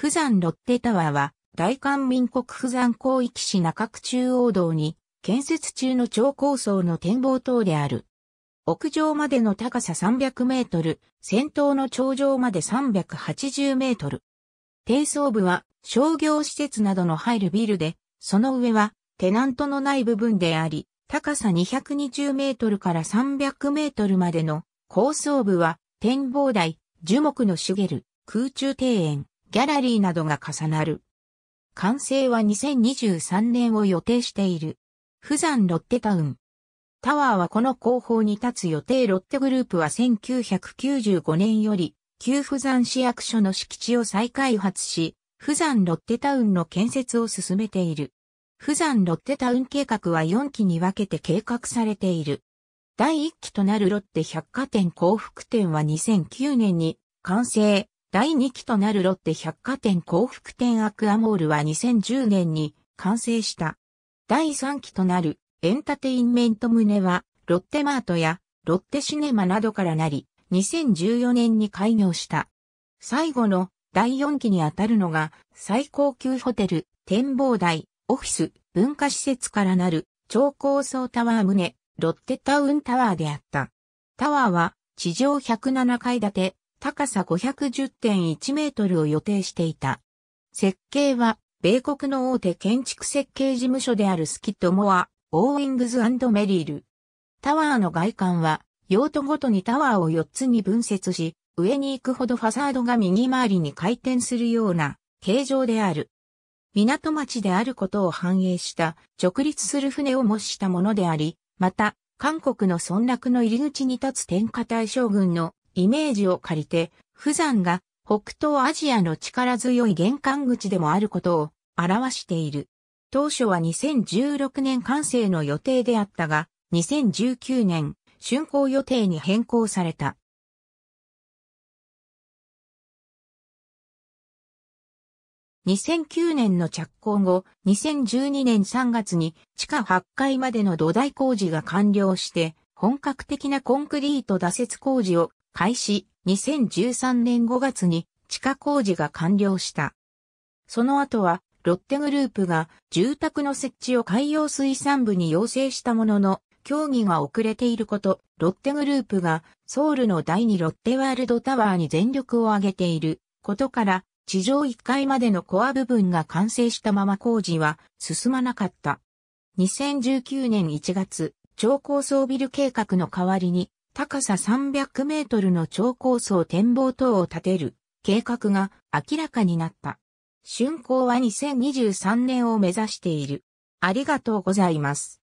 富山ロッテタワーは、大韓民国富山広域市中区中央道に、建設中の超高層の展望塔である。屋上までの高さ300メートル、先頭の頂上まで380メートル。低層部は商業施設などの入るビルで、その上はテナントのない部分であり、高さ220メートルから300メートルまでの高層部は展望台、樹木の茂る空中庭園、ギャラリーなどが重なる。完成は2023年を予定している。富山ロッテタウン。タワーはこの後方に立つ予定ロッテグループは1995年より、旧富山市役所の敷地を再開発し、富山ロッテタウンの建設を進めている。富山ロッテタウン計画は4期に分けて計画されている。第1期となるロッテ百貨店幸福店は2009年に完成。第2期となるロッテ百貨店幸福店アクアモールは2010年に完成した。第3期となるエンタテインメント棟はロッテマートやロッテシネマなどからなり、2014年に開業した。最後の第4期にあたるのが最高級ホテル、展望台、オフィス、文化施設からなる超高層タワー棟、ロッテタウンタワーであった。タワーは地上107階建て、高さ510.1メートルを予定していた。設計は、米国の大手建築設計事務所であるスキットモア、オーウィングズメリル。タワーの外観は、用途ごとにタワーを4つに分節し、上に行くほどファサードが右回りに回転するような形状である。港町であることを反映した直立する船を模したものであり、また、韓国の村落の入り口に立つ天下大将軍のイメージを借りて、釜山が北東アジアの力強い玄関口でもあることを表している。当初は2016年完成の予定であったが、2019年、竣工予定に変更された。2009年の着工後、2012年3月に地下8階までの土台工事が完了して、本格的なコンクリート打設工事を開始2013年5月に地下工事が完了した。その後はロッテグループが住宅の設置を海洋水産部に要請したものの、協議が遅れていること、ロッテグループがソウルの第二ロッテワールドタワーに全力を挙げていることから、地上1階までのコア部分が完成したまま工事は進まなかった。2019年1月、超高層ビル計画の代わりに高さ300メートルの超高層展望塔を建てる計画が明らかになった。竣工は2023年を目指している。ありがとうございます。